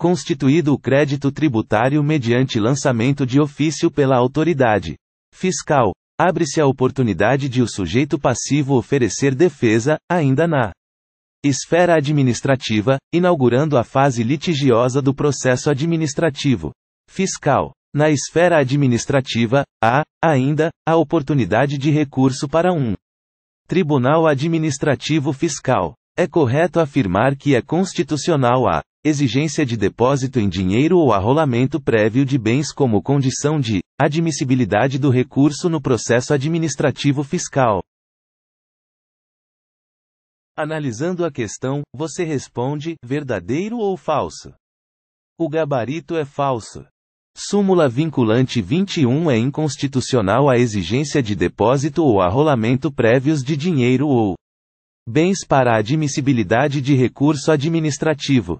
Constituído o crédito tributário mediante lançamento de ofício pela autoridade fiscal, abre-se a oportunidade de o sujeito passivo oferecer defesa, ainda na esfera administrativa, inaugurando a fase litigiosa do processo administrativo fiscal. Na esfera administrativa, há, ainda, a oportunidade de recurso para um tribunal administrativo fiscal. É correto afirmar que é constitucional a exigência de depósito em dinheiro ou arrolamento prévio de bens como condição de admissibilidade do recurso no processo administrativo fiscal. Analisando a questão, você responde: verdadeiro ou falso? O gabarito é falso. Súmula vinculante 21 é inconstitucional a exigência de depósito ou arrolamento prévios de dinheiro ou Bens para admissibilidade de recurso administrativo.